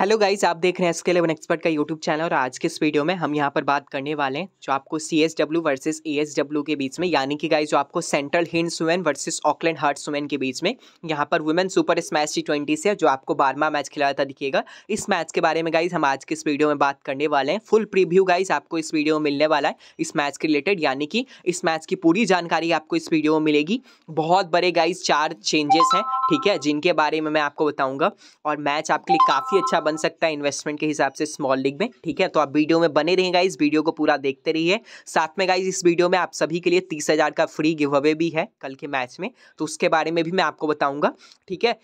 hello guys आप देख रहे हैं एस के एक्सपर्ट का यूट्यूब चैनल और आज के इस वीडियो में हम यहाँ पर बात करने वाले हैं जो आपको C S W versus A S W के बीच में यानी कि गाइस जो आपको central hind women versus Auckland hearts women के बीच में यहाँ पर women super smash T twenty से जो आपको बारवा मैच खिलाया था दिखेगा इस मैच के बारे में गाइज हम आज के इस वीडियो में बात करने वाले हैं फुल प्रीव्यू गाइज आपको इस वीडियो में मिलने वाला है इस मैच के रिलेटेड यानी कि इस मैच की पूरी जानकारी आपको इस वीडियो में मिलेगी बहुत बड़े गाइज चार चेंजेस हैं ठीक है जिनके बारे में मैं आपको बताऊंगा और मैच आपके लिए काफ़ी अच्छा बन सकता है इन्वेस्टमेंट के हिसाब से स्मॉल लीग में ठीक है तो आप वीडियो में बने रहेंगे गाइज वीडियो को पूरा देखते रहिए साथ में गाइज इस वीडियो में आप सभी के लिए तीस हज़ार का फ्री गिव अवे भी है कल के मैच में तो उसके बारे में भी मैं आपको बताऊँगा ठीक है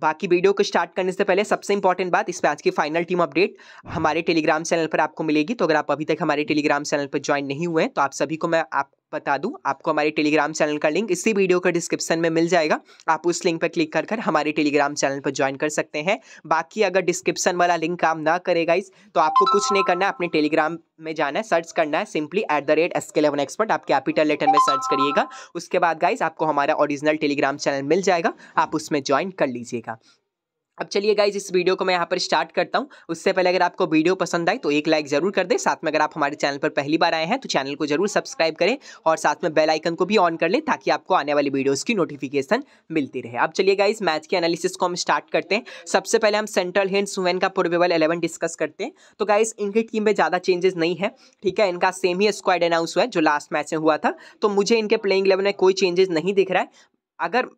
बाकी वीडियो को स्टार्ट करने से पहले सबसे इंपॉर्टेंट बात इस आज की फाइनल टीम अपडेट हमारे टेलीग्राम चैनल पर आपको मिलेगी तो अगर आप अभी तक हमारे टेलीग्राम चैनल पर ज्वाइन नहीं हुए हैं तो आप सभी को मैं आप बता दूं आपको हमारे टेलीग्राम चैनल का लिंक इसी वीडियो का डिस्क्रिप्शन में मिल जाएगा आप उस लिंक पर क्लिक कर कर हमारे टेलीग्राम चैनल पर ज्वाइन कर सकते हैं बाकी अगर डिस्क्रिप्शन वाला लिंक काम ना करेगा इस तो आपको कुछ नहीं करना है अपने टेलीग्राम में जाना है सर्च करना है simply at the rate S K eleven expert आप कैपिटल लेटर में सर्च करिएगा उसके बाद गाइज आपको हमारा ओरिजिनल टेलीग्राम चैनल मिल जाएगा आप उसमें ज्वाइन कर लीजिएगा अब चलिए गाइज इस वीडियो को मैं यहाँ पर स्टार्ट करता हूँ उससे पहले अगर आपको वीडियो पसंद आए तो एक लाइक जरूर कर दे साथ में अगर आप हमारे चैनल पर पहली बार आए हैं तो चैनल को जरूर सब्सक्राइब करें और साथ में बेल आइकन को भी ऑन कर लें ताकि आपको आने वाली वीडियोज़ की नोटिफिकेशन मिलती रहे अब चलिए गाइज मैच के एनालिसिस को हम स्टार्ट करते हैं सबसे पहले हम सेंट्रल हिंड सुवेन का पूर्वेबल एलेवन डिस्कस करते हैं तो गाइज इनकी टीम में ज़्यादा चेंजेस नहीं है ठीक है इनका सेम ही स्क्वाड अनाउंस हुआ है जो लास्ट मैच में हुआ था तो मुझे इनके प्लेइंग इलेवन में कोई चेंजेस नहीं दिख रहा है अगर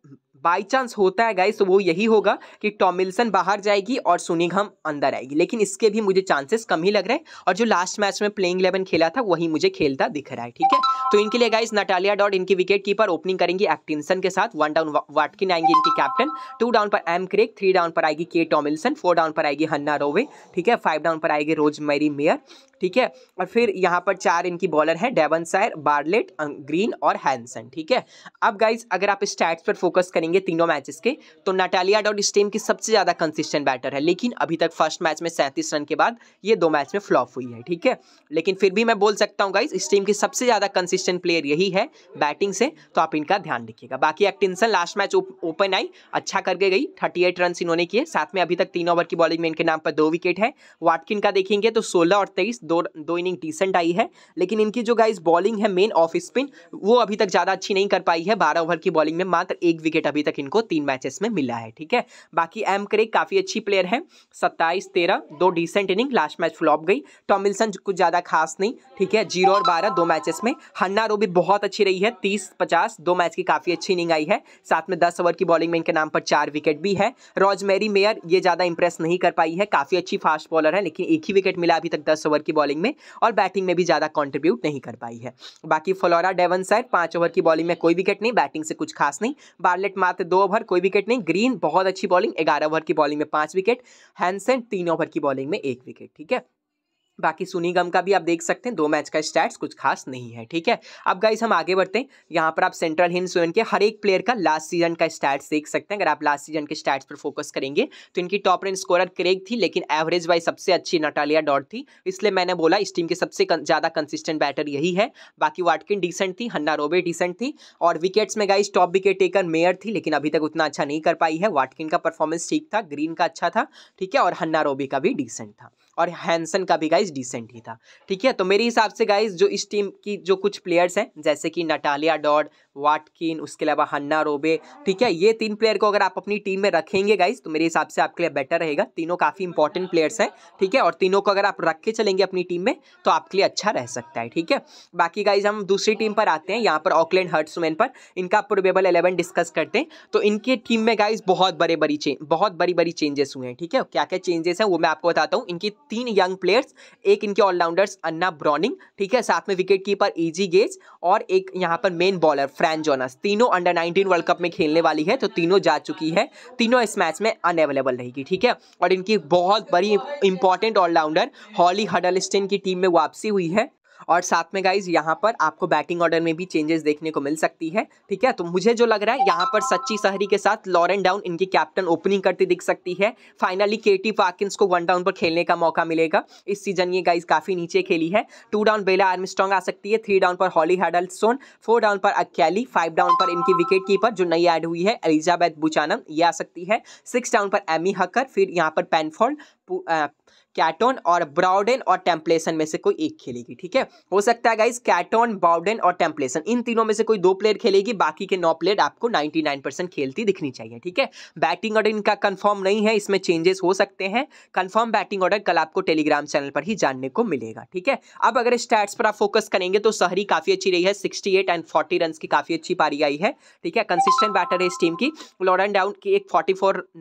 बाई चांस होता है गाइस तो वो यही होगा कि टॉमिल्सन बाहर जाएगी और सुनिघम अंदर आएगी लेकिन इसके भी मुझे चांसेस कम ही लग रहे हैं और जो लास्ट मैच में प्लेइंग इलेवन खेला था वही मुझे खेलता दिख रहा है ठीक है तो इनके लिए गाइस नटालिया डॉट इनकी विकेट कीपर ओपनिंग करेंगी एक्टिनसन के साथ वन डाउन वाटकिन आएंगे इनकी कैप्टन टू डाउन पर एम क्रेक थ्री डाउन पर आएगी के टॉमिल्सन फोर डाउन पर आएगी हन्ना रोवे ठीक है फाइव डाउन पर आएगी रोज मेरी मेयर ठीक है और फिर यहाँ पर चार इनकी बॉलर है डेवन सायर बार्लेट ग्रीन और हैंसन ठीक है अब गाइज अगर आप स्टैट्स पर फोकस करेंगे रहेंगे तीनों मैचेस के तो नटालिया डॉट स्टेम की सबसे ज़्यादा कंसिस्टेंट बैटर है लेकिन अभी तक फर्स्ट मैच में सैंतीस रन के बाद ये दो मैच में फ्लॉप हुई है ठीक है लेकिन फिर भी मैं बोल सकता हूँ गाइज इस टीम की सबसे ज़्यादा कंसिस्टेंट प्लेयर यही है बैटिंग से तो आप इनका ध्यान रखिएगा बाकी एक्टिनसन लास्ट मैच ओपन आई अच्छा करके गई थर्टी एट रन इन्होंने किए साथ में अभी तक तीन ओवर की बॉलिंग में इनके नाम पर दो विकेट है वाटकिन का देखेंगे तो सोलह और तेईस दो दो इनिंग डिसेंट आई है लेकिन इनकी जो गाइज बॉलिंग है मेन ऑफ स्पिन वो अभी तक ज़्यादा अच्छी नहीं कर पाई है बारह ओवर की बॉलिंग में मात्र एक विकेट अभी तक इनको तीन मैचेस में मिला है ठीक है बाकी एम करे काफ़ी अच्छी प्लेयर है सत्ताईस तेरह दो decent innings last match flop गई टॉमिल्सन कुछ ज़्यादा खास नहीं ठीक है जीरो और बारह दो मैचेस में हन्ना रो भी बहुत अच्छी रही है तीस पचास दो मैच की काफ़ी अच्छी इनिंग आई है साथ में दस ओवर की बॉलिंग में इनके नाम पर चार विकेट भी है रॉजमेरी मेयर ये ज़्यादा इंप्रेस नहीं कर पाई है काफ़ी अच्छी फास्ट बॉलर है लेकिन एक ही विकेट मिला अभी तक दस ओवर की बॉलिंग में और बैटिंग में भी ज़्यादा कॉन्ट्रीब्यूट नहीं कर पाई है बाकी फ्लोरा डेवन सर पांच ओवर की बॉलिंग में कोई विकेट नहीं बैटिंग से कुछ खास नहीं बार्लेट मात्र दो ओवर कोई विकेट नहीं ग्रीन बहुत अच्छी बॉलिंग ग्यारह ओवर की बॉलिंग में पांच विकेट हैंसन तीन ओवर की बॉलिंग में एक विकेट ठीक है बाकी सुनीगम का भी आप देख सकते हैं दो मैच का स्टैट्स कुछ खास नहीं है ठीक है अब गाइज हम आगे बढ़ते हैं यहाँ पर आप सेंट्रल हिंद सोन के हर एक प्लेयर का लास्ट सीजन का स्टैट्स देख सकते हैं अगर आप लास्ट सीजन के स्टैट्स पर फोकस करेंगे तो इनकी टॉप रन स्कोरर क्रेग थी लेकिन एवरेज वाइज सबसे अच्छी नटालिया डॉट थी इसलिए मैंने बोला इस टीम की सबसे ज़्यादा कंसिस्टेंट बैटर यही है बाकी वाटकिन डिसेंट थी हन्ना रोबे डिसेंट थी और विकेट्स में guys top wicket taker Mair थी लेकिन अभी तक उतना अच्छा नहीं कर पाई है वाटकिन का परफॉर्मेंस ठीक था ग्रीन का अच्छा था ठीक है और हन्ना रोबे का भी डिसेंट था और हैंसन का भी गाइज डिसेंट ही था ठीक है तो मेरे हिसाब से गाइज जो इस टीम की जो कुछ प्लेयर्स हैं जैसे कि नटालिया डॉड वाटकिन उसके अलावा हन्ना रोबे ठीक है ये तीन प्लेयर को अगर आप अपनी टीम में रखेंगे गाइज तो मेरे हिसाब से आपके लिए बेटर रहेगा तीनों काफ़ी इंपॉर्टेंट प्लेयर्स हैं ठीक है और तीनों को अगर आप रख के चलेंगे अपनी टीम में तो आपके लिए अच्छा रह सकता है ठीक है बाकी गाइज हम दूसरी टीम पर आते हैं यहाँ पर ऑकलैंड हर्ट्समैन पर इनका प्रोबेबल एलेवन डिस्कस करते हैं तो इनकी टीम में गाइज बहुत बड़े बड़ी बहुत बड़ी बड़ी चेंजेस हुए हैं ठीक है क्या क्या चेंजेस हैं वो मैं आपको बताता हूँ इनकी तीन यंग प्लेयर्स एक इनके ऑलराउंडर्स अन्ना ब्रॉनिंग ठीक है साथ में विकेट कीपर ईजी गेज और एक यहाँ पर मेन बॉलर फ्रैन जोनस तीनों अंडर नाइनटीन वर्ल्ड कप में खेलने वाली है तो तीनों जा चुकी है तीनों इस मैच में अनएवेलेबल रहेगी ठीक है और इनकी बहुत बड़ी इंपॉर्टेंट ऑलराउंडर हॉली हडलस्टेन की टीम में वापसी हुई है और साथ में गाइज यहाँ पर आपको बैटिंग ऑर्डर में भी चेंजेस देखने को मिल सकती है ठीक है तो मुझे जो लग रहा है यहाँ पर सच्ची सहरी के साथ लॉरेन डाउन इनकी कैप्टन ओपनिंग करती दिख सकती है फाइनली केटी पार्किस को वन डाउन पर खेलने का मौका मिलेगा इस सीजन ये गाइज काफ़ी नीचे खेली है टू डाउन बेला आर्मस्ट्रॉन्ग आ सकती है थ्री डाउन पर हॉली सोन फोर डाउन पर अक्याली फाइव डाउन पर इनकी विकेट कीपर जो नई एड हुई है एलिजाबैथ बुचानम ये आ सकती है सिक्स डाउन पर एमी हकर फिर यहाँ पर पेनफॉल्ड कैटोन और ब्राउडन और टेम्पलेसन में से कोई एक खेलेगी ठीक है हो सकता है गाइज कैटोन बाउडन और टेम्पलेसन इन तीनों में से कोई दो प्लेयर खेलेगी बाकी के नौ प्लेयर आपको 99 परसेंट खेलती दिखनी चाहिए ठीक है बैटिंग ऑर्डर इनका कंफर्म नहीं है इसमें चेंजेस हो सकते हैं कंफर्म बैटिंग ऑर्डर कल आपको टेलीग्राम चैनल पर ही जानने को मिलेगा ठीक है अब अगर स्टैट्स पर आप फोकस करेंगे तो सहरी काफ़ी अच्छी रही है सिक्सटी एंड फोर्टी रन की काफ़ी अच्छी पारी आई है ठीक है कंसिस्टेंट बैटर है इस टीम की लॉर्ड एंड डाउन की एक फोर्टी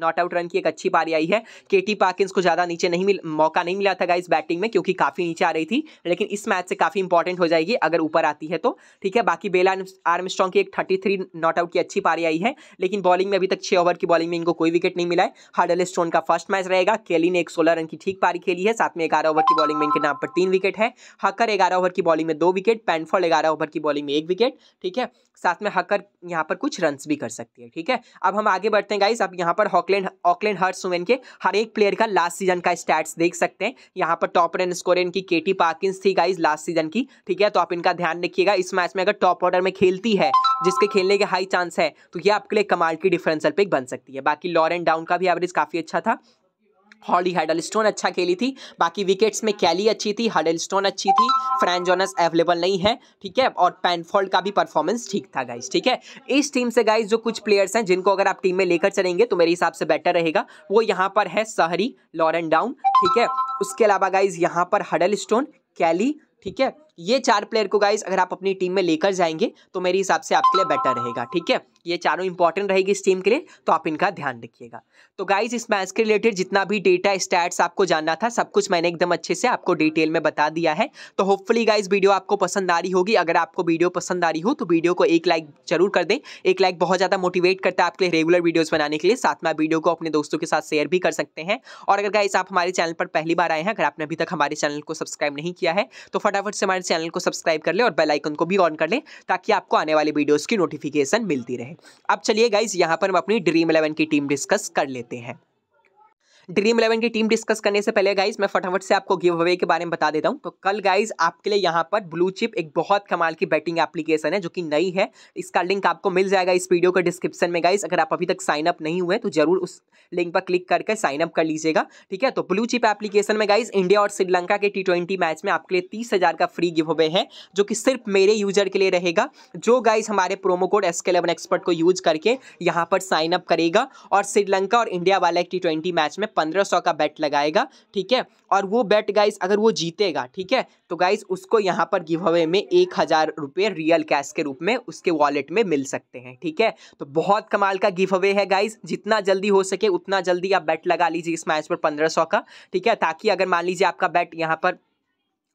नॉट आउट रन की एक अच्छी पारी आई है के टी पार्किंस को ज़्यादा नीचे नहीं मिल मौका नहीं मिला था गाइस बैटिंग में क्योंकि काफ़ी नीचे आ रही थी लेकिन इस मैच से काफ़ी इंपॉर्टेंट हो जाएगी अगर ऊपर आती है तो ठीक है बाकी बेला आर्म की एक थर्टी थ्री नॉट आउट की अच्छी पारी आई है लेकिन बॉलिंग में अभी तक छह ओवर की बॉलिंग में इनको कोई विकेट नहीं मिला है हार्डल स्टोन का फर्स्ट मैच रहेगा केली ने एक सोलह रन की ठीक पारी खेली है साथ में ग्यारह ओवर की बॉलिंग में इनके नाम पर तीन विकेट है हकर ग्यारह ओवर की बॉलिंग में दो विकेट पैनफॉल ग्यारह ओवर की बॉलिंग में एक विकेट ठीक है साथ में हकर यहाँ पर कुछ रन भी कर सकती है ठीक है अब हम आगे बढ़ते हैं गाइस अब यहाँ पर ऑकलैंड ऑकलैंड हर्ट्स सुमेन के हर एक प्लेयर का लास्ट सीजन का स्टैट्स देख सकते हैं यहाँ पर टॉप रन स्कोर इनकी केटी पार्किंस थी गाइस लास्ट सीजन की ठीक है तो आप इनका ध्यान रखिएगा इस मैच में अगर टॉप ऑर्डर में खेलती है जिसके खेलने के हाई चांस है तो ये आपके लिए कमाल की डिफरेंसल पिक बन सकती है बाकी लॉरेन डाउन का भी एवरेज काफ़ी अच्छा था हॉली हेडलस्टोन अच्छा खेली थी बाकी विकेट्स में कैली अच्छी थी हेडलस्टोन अच्छी थी फ्रैन जोनस अवेलेबल नहीं है ठीक है और पैनफोल्ड का भी परफॉर्मेंस ठीक था गाइज ठीक है इस टीम से गाइज जो कुछ प्लेयर्स हैं जिनको अगर आप टीम में लेकर चलेंगे तो मेरे हिसाब से बेटर रहेगा वो यहाँ पर है सहरी लॉरेन डाउन ठीक है उसके अलावा गाइज यहाँ पर हडल स्टोन कैली ठीक है ये चार प्लेयर को गाइज अगर आप अपनी टीम में लेकर जाएंगे तो मेरे हिसाब से आपके लिए बेटर रहेगा ठीक है ये चारों इंपॉर्टेंट रहेगी इस टीम के लिए तो आप इनका ध्यान रखिएगा तो गाइज इस मैच के रिलेटेड जितना भी डेटा स्टैट्स आपको जानना था सब कुछ मैंने एकदम अच्छे से आपको डिटेल में बता दिया है तो होपफुली गाइज वीडियो आपको पसंद आ रही होगी अगर आपको वीडियो पसंद आ रही हो तो वीडियो को एक लाइक जरूर कर दें एक लाइक बहुत ज़्यादा मोटिवेट करता है आपके लिए रेगुलर वीडियोज़ बनाने के लिए साथ में आप वीडियो को अपने दोस्तों के साथ शेयर भी कर सकते हैं और अगर गाइज आप हमारे चैनल पर पहली बार आए हैं अगर आपने अभी तक हमारे चैनल को सब्सक्राइब नहीं किया है तो फटाफट से हमारे चैनल को सब्सक्राइब कर लें और बेल आइकन को भी ऑन कर लें ताकि आपको आने वाले वीडियोस की नोटिफिकेशन मिलती रहे अब चलिए गाइज यहाँ पर हम अपनी ड्रीम इलेवन की टीम डिस्कस कर लेते हैं ड्रीम इलेवन की टीम डिस्कस करने से पहले गाइज मैं फटाफट से आपको गिव अवे के बारे में बता देता हूँ तो कल गाइज आपके लिए यहाँ पर ब्लू चिप एक बहुत कमाल की बैटिंग एप्लीकेशन है जो कि नई है इसका लिंक आपको मिल जाएगा इस वीडियो के डिस्क्रिप्शन में गाइज अगर आप अभी तक साइन अप नहीं हुए तो जरूर उस लिंक पर क्लिक करके साइन अप कर लीजिएगा ठीक है तो ब्लू चिप एप्लीकेशन में गाइज इंडिया और श्रीलंका के टी मैच में आपके लिए तीस का फ्री गिव अवे है जो कि सिर्फ मेरे यूजर के लिए रहेगा जो गाइज हमारे प्रोमो कोड एस एक्सपर्ट को यूज करके यहाँ पर साइन अप करेगा और श्रीलंका और इंडिया वाले टी मैच में पंद्रह सौ का बैट लगाएगा ठीक है और वो बैट गाइस अगर वो जीतेगा ठीक है तो गाइस उसको यहाँ पर गिव अवे में एक हज़ार रुपये रियल कैश के रूप में उसके वॉलेट में मिल सकते हैं ठीक है तो बहुत कमाल का गिव अवे है गाइस जितना जल्दी हो सके उतना जल्दी आप बैट लगा लीजिए इस मैच पर पंद्रह का ठीक है ताकि अगर मान लीजिए आपका बैट यहाँ पर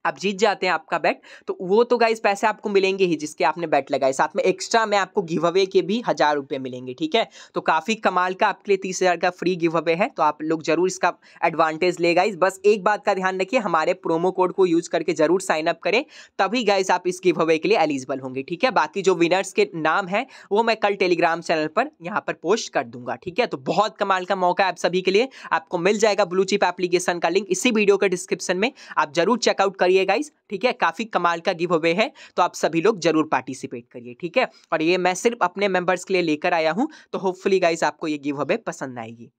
आप जीत जाते हैं आपका बैट तो वो तो गाइज पैसे आपको मिलेंगे ही जिसके आपने बैट लगाए साथ में एक्स्ट्रा में आपको गिव अवे के भी हज़ार रुपये मिलेंगे ठीक है तो काफ़ी कमाल का आपके लिए तीस हज़ार का फ्री गिव अवे है तो आप लोग जरूर इसका एडवांटेज ले गाइज बस एक बात का ध्यान रखिए हमारे प्रोमो कोड को यूज़ करके जरूर साइन अप करें तभी गाइज आप इस गिव अवे के लिए एलिजिबल होंगे ठीक है बाकी जो विनर्स के नाम है वो मैं कल टेलीग्राम चैनल पर यहाँ पर पोस्ट कर दूंगा ठीक है तो बहुत कमाल का मौका है आप सभी के लिए आपको मिल जाएगा ब्लू चिप एप्लीकेशन का लिंक इसी वीडियो के डिस्क्रिप्शन में आप जरूर चेकआउट कर करिए गाइज ठीक है काफ़ी कमाल का गिव अवे है तो आप सभी लोग जरूर पार्टिसिपेट करिए ठीक है और ये मैं सिर्फ अपने मेंबर्स के लिए लेकर आया हूँ तो होपफुली गाइज आपको ये गिव अवे पसंद आएगी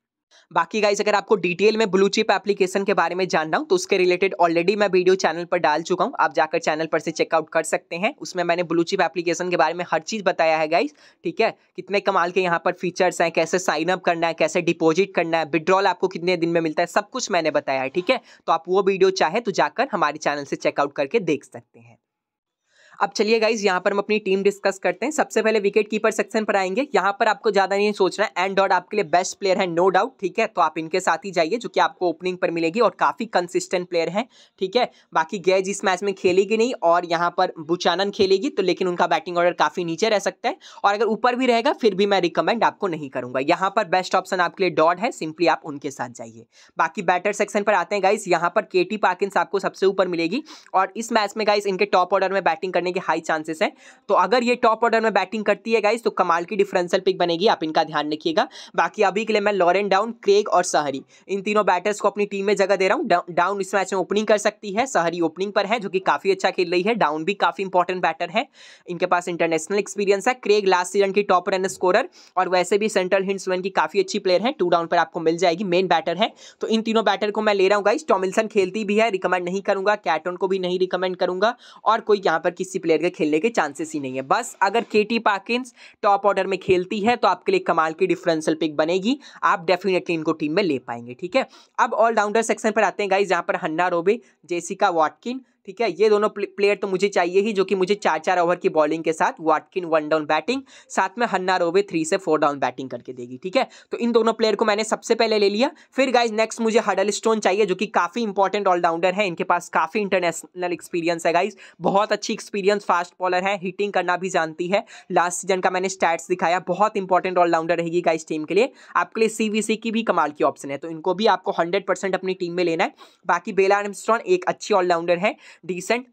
बाकी गाइज अगर आपको डिटेल में ब्लू चिप एप्लीकेशन के बारे में जानना हो तो उसके रिलेटेड ऑलरेडी मैं वीडियो चैनल पर डाल चुका हूँ आप जाकर चैनल पर से चेकआउट कर सकते हैं उसमें मैंने ब्लू चिप एप्लीकेशन के बारे में हर चीज़ बताया है गाइज ठीक है कितने कमाल के यहाँ पर फीचर्स हैं कैसे साइन अप करना है कैसे डिपोजिट करना है विड्रॉल आपको कितने दिन में मिलता है सब कुछ मैंने बताया है ठीक है तो आप वो वीडियो चाहें तो जाकर हमारे चैनल से चेकआउट करके देख सकते हैं अब चलिए गाइज यहाँ पर हम अपनी टीम डिस्कस करते हैं सबसे पहले विकेट कीपर सेक्शन पर आएंगे यहाँ पर आपको ज़्यादा नहीं सोचना है एंड डॉट आपके लिए बेस्ट प्लेयर है नो डाउट ठीक है तो आप इनके साथ ही जाइए जो कि आपको ओपनिंग पर मिलेगी और काफ़ी कंसिस्टेंट प्लेयर है ठीक है बाकी गैज इस मैच में खेलेगी नहीं और यहाँ पर बुचानन खेलेगी तो लेकिन उनका बैटिंग ऑर्डर काफ़ी नीचे रह सकता है और अगर ऊपर भी रहेगा फिर भी मैं रिकमेंड आपको नहीं करूंगा यहाँ पर बेस्ट ऑप्शन आपके लिए डॉट है सिंपली आप उनके साथ जाइए बाकी बैटर सेक्शन पर आते हैं गाइज यहाँ पर के टी आपको सबसे ऊपर मिलेगी और इस मैच में गाइज इनके टॉप ऑर्डर में बैटिंग करने करने के हाई चांसेस हैं तो अगर ये टॉप ऑर्डर में बैटिंग करती है गाइज तो कमाल की डिफरेंशियल पिक बनेगी आप इनका ध्यान रखिएगा बाकी अभी के लिए मैं लॉरेन डाउन क्रेग और सहरी इन तीनों बैटर्स को अपनी टीम में जगह दे रहा हूँ डाउन इस मैच में ओपनिंग कर सकती है सहरी ओपनिंग पर है जो कि काफ़ी अच्छा खेल रही है डाउन भी काफ़ी इंपॉर्टेंट बैटर है इनके पास इंटरनेशनल एक्सपीरियंस है क्रेग लास्ट सीजन की टॉप रन स्कोरर और वैसे भी सेंट्रल हिंड्समैन की काफ़ी अच्छी प्लेयर है टू डाउन पर आपको मिल जाएगी मेन बैटर है तो इन तीनों बैटर को मैं ले रहा हूँ गाइज टॉमिल्सन खेलती भी है रिकमेंड नहीं करूँगा कैटन को भी नहीं रिकमेंड करूँगा और कोई यहाँ पर किसी प्लेयर के खेलने के चांसेस ही नहीं है बस अगर केटी पाकिंस टॉप ऑर्डर में खेलती है तो आपके लिए कमाल की डिफरेंशियल पिक बनेगी आप डेफिनेटली इनको टीम में ले पाएंगे ठीक है अब ऑलराउंडर सेक्शन पर आते हैं गाइज यहाँ पर हन्ना रोबे जेसिका वॉटकिन ठीक है ये दोनों प्लेयर तो मुझे चाहिए ही जो कि मुझे चार चार ओवर की बॉलिंग के साथ वाटकिन वन डाउन बैटिंग साथ में हन्ना रोवे थ्री से फोर डाउन बैटिंग करके देगी ठीक है तो इन दोनों प्लेयर को मैंने सबसे पहले ले लिया फिर गाइज नेक्स्ट मुझे हडल स्टोन चाहिए जो कि काफ़ी इंपॉर्टेंट ऑलराउंडर है इनके पास काफ़ी इंटरनेशनल एक्सपीरियंस है गाइज बहुत अच्छी एक्सपीरियंस फास्ट बॉलर है हिटिंग करना भी जानती है लास्ट सीजन का मैंने स्टैट्स दिखाया बहुत इंपॉर्टेंट ऑलराउंडर रहेगी गाइज टीम के लिए आपके लिए सीवीसी की भी कमाल की ऑप्शन है तो इनको भी आपको हंड्रेड अपनी टीम में लेना है बाकी बेला एक अच्छी ऑलराउंडर है decent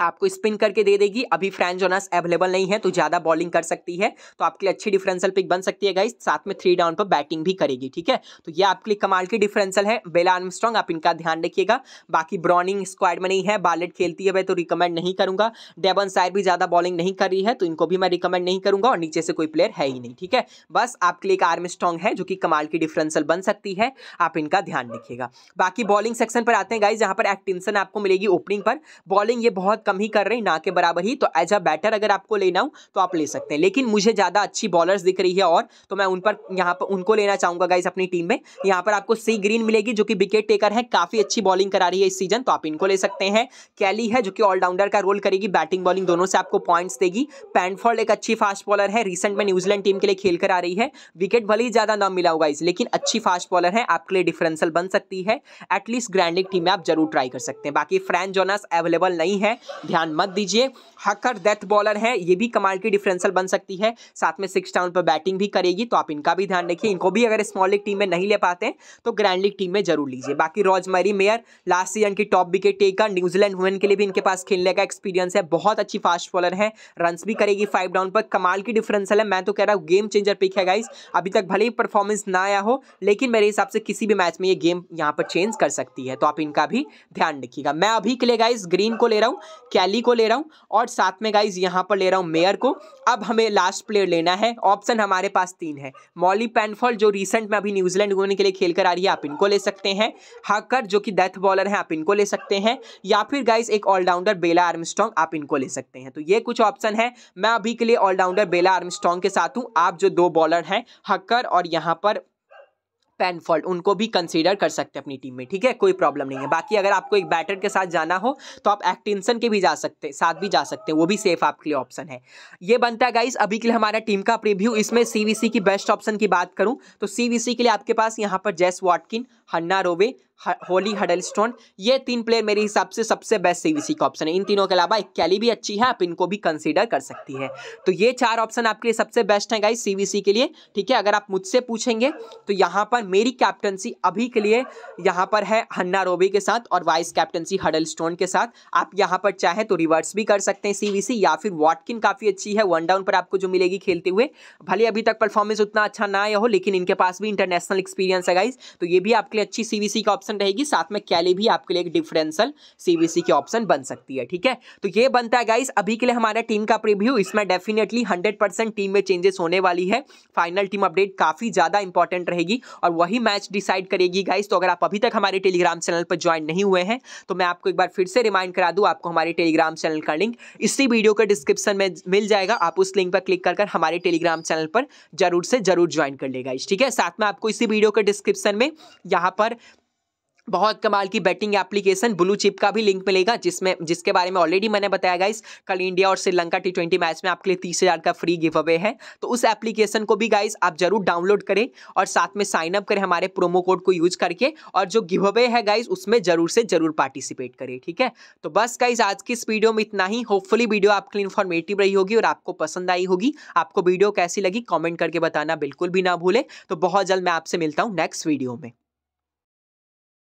आपको स्पिन करके दे देगी अभी फ्रैन जोनास अवेलेबल नहीं है तो ज़्यादा बॉलिंग कर सकती है तो आपके लिए अच्छी डिफरेंशियल पिक बन सकती है गाइस साथ में थ्री डाउन पर बैटिंग भी करेगी ठीक है तो ये आपके लिए कमाल की डिफरेंशियल है बेला आर्मस्ट्रॉन्ग आप इनका ध्यान रखिएगा बाकी ब्रॉनिंग स्क्वाड में नहीं है बालेट खेलती है भाई तो रिकमेंड नहीं करूंगा डेबन सायर भी ज़्यादा बॉलिंग नहीं कर रही है तो इनको भी मैं रिकमेंड नहीं करूंगा और नीचे से कोई प्लेयर है ही नहीं ठीक है बस आपके लिए एक आर्मस्ट्रॉन्ग है जो कि कमाल की डिफरेंशियल बन सकती है आप इनका ध्यान रखिएगा बाकी बॉलिंग सेक्शन पर आते हैं गाइज जहां पर एक्टिंसन आपको मिलेगी ओपनिंग पर बॉलिंग ये बहुत कम ही कर रहे हैं ना के बराबर ही तो एज अ बैटर अगर आपको लेना हो तो आप ले सकते हैं लेकिन मुझे ज़्यादा अच्छी बॉलर्स दिख रही है और तो मैं उन पर यहाँ पर उनको लेना चाहूँगा गाइज अपनी टीम में यहाँ पर आपको सी ग्रीन मिलेगी जो कि विकेट टेकर है काफ़ी अच्छी बॉलिंग करा रही है इस सीजन तो आप इनको ले सकते हैं कैली है जो कि ऑलराउंडर का रोल करेगी बैटिंग बॉलिंग दोनों से आपको पॉइंट्स देगी पैनफॉल्ड एक अच्छी फास्ट बॉलर है रिसेंट में न्यूजीलैंड टीम के लिए खेल कर आ रही है विकेट भले ही ज़्यादा ना मिला होगा इस लेकिन अच्छी फास्ट बॉलर है आपके लिए डिफरेंसल बन सकती है एटलीस्ट ग्रैंडिक टीम में आप जरूर ट्राई कर सकते हैं बाकी फ्रेंच जोनस अवेलेबल नहीं है ध्यान मत दीजिए हकर डेथ बॉलर है ये भी कमाल की डिफरेंशियल बन सकती है साथ में सिक्स डाउन पर बैटिंग भी करेगी तो आप इनका भी ध्यान रखिए इनको भी अगर स्मॉल लीग टीम में नहीं ले पाते तो ग्रैंड लीग टीम में जरूर लीजिए बाकी रॉजमरी मेयर लास्ट सीजन की top wicket taker New Zealand women के लिए भी इनके पास खेलने का एक्सपीरियंस है बहुत अच्छी फास्ट बॉलर है रन भी करेगी फाइव डाउन पर कमाल की डिफरेंशियल है मैं तो कह रहा हूँ गेम चेंजर पिक है गाइस अभी तक भले ही परफॉर्मेंस ना आया हो लेकिन मेरे हिसाब से किसी भी मैच में ये गेम यहाँ पर चेंज कर सकती है तो आप इनका भी ध्यान रखिएगा मैं अभी के लिए गाइस ग्रीन को ले रहा हूँ कैली को ले रहा हूँ और साथ में गाइज यहाँ पर ले रहा हूँ मेयर को अब हमें लास्ट प्लेयर लेना है ऑप्शन हमारे पास तीन है मॉली पैनफॉल जो रिसेंट में अभी न्यूजीलैंड वुमेन के लिए खेल कर आ रही है आप इनको ले सकते हैं हाकर जो कि डेथ बॉलर है आप इनको ले सकते हैं या फिर गाइज एक ऑलराउंडर बेला आर्मस्ट्रॉन्ग आप इनको ले सकते हैं तो ये कुछ ऑप्शन है मैं अभी के लिए ऑलराउंडर बेला आर्मस्ट्रॉन्ग के साथ हूँ आप जो दो बॉलर हैं हक्कर और यहाँ पर पेनफॉल्ट उनको भी कंसीडर कर सकते हैं अपनी टीम में ठीक है कोई प्रॉब्लम नहीं है बाकी अगर आपको एक बैटर के साथ जाना हो तो आप एक्टिंसन के भी जा सकते साथ भी जा सकते हैं वो भी सेफ आपके लिए ऑप्शन है ये बनता है गाइस अभी के लिए हमारा टीम का प्रीव्यू इसमें सीवीसी की बेस्ट ऑप्शन की बात करूँ तो सीवीसी के लिए आपके पास यहाँ पर जेस वाटकिन हन्ना रोवे होली हडलस्टोन ये तीन प्लेयर मेरे हिसाब से सबसे बेस्ट सीवीसी का ऑप्शन है इन तीनों के अलावा एक कैली भी अच्छी है आप इनको भी कंसीडर कर सकती है तो ये चार ऑप्शन आपके लिए सबसे बेस्ट हैं गाइस सीवीसी के लिए ठीक है अगर आप मुझसे पूछेंगे तो यहाँ पर मेरी कैप्टनसी अभी के लिए यहाँ पर है हन्ना रोबी के साथ और वाइस कैप्टनसी स्टोन के साथ आप यहाँ पर चाहे तो रिवर्स भी कर सकते हैं सी या फिर वॉटकिन काफ़ी अच्छी है वन डाउन पर आपको जो मिलेगी खेलते हुए भले अभी तक परफॉर्मेंस उतना अच्छा ना आया हो लेकिन इनके पास भी इंटरनेशनल एक्सपीरियंस है गाइज तो ये भी आप आपके लिए अच्छी सीबीसी की ऑप्शन रहेगी साथ में कैली भी आपके लिए एक डिफरेंशियल सीबीसी की ऑप्शन बन सकती है ठीक है तो ये बनता है गाइस अभी के लिए हमारे टीम का प्रीव्यू इसमें डेफिनेटली हंड्रेड टीम में चेंजेस होने वाली है फाइनल टीम अपडेट काफी ज्यादा इंपॉर्टेंट रहेगी और वही मैच डिसाइड करेगी गाइस तो अगर आप अभी तक हमारे टेलीग्राम चैनल पर ज्वाइन नहीं हुए हैं तो मैं आपको एक बार फिर से रिमाइंड करा दूँ आपको हमारे टेलीग्राम चैनल का लिंक इसी वीडियो के डिस्क्रिप्शन में मिल जाएगा आप उस लिंक पर क्लिक कर हमारे टेलीग्राम चैनल पर जरूर से जरूर ज्वाइन कर लेगा ठीक है साथ में आपको इसी वीडियो के डिस्क्रिप्शन में यहाँ यहाँ पर बहुत कमाल की बैटिंग एप्लीकेशन ब्लू चिप का भी लिंक मिलेगा जिसमें जिसके बारे में ऑलरेडी मैंने बताया गाइस कल इंडिया और श्रीलंका टी ट्वेंटी मैच में आपके लिए तीस हज़ार का फ्री गिव अवे है तो उस एप्लीकेशन को भी गाइस आप जरूर डाउनलोड करें और साथ में साइन अप करें हमारे प्रोमो कोड को यूज करके और जो गिव अवे है गाइज उसमें जरूर से जरूर पार्टिसिपेट करें ठीक है तो बस गाइज आज की इस वीडियो में इतना ही होपफुली वीडियो आपके लिए इन्फॉर्मेटिव रही होगी और आपको पसंद आई होगी आपको वीडियो कैसी लगी कॉमेंट करके बताना बिल्कुल भी ना भूलें तो बहुत जल्द मैं आपसे मिलता हूँ नेक्स्ट वीडियो में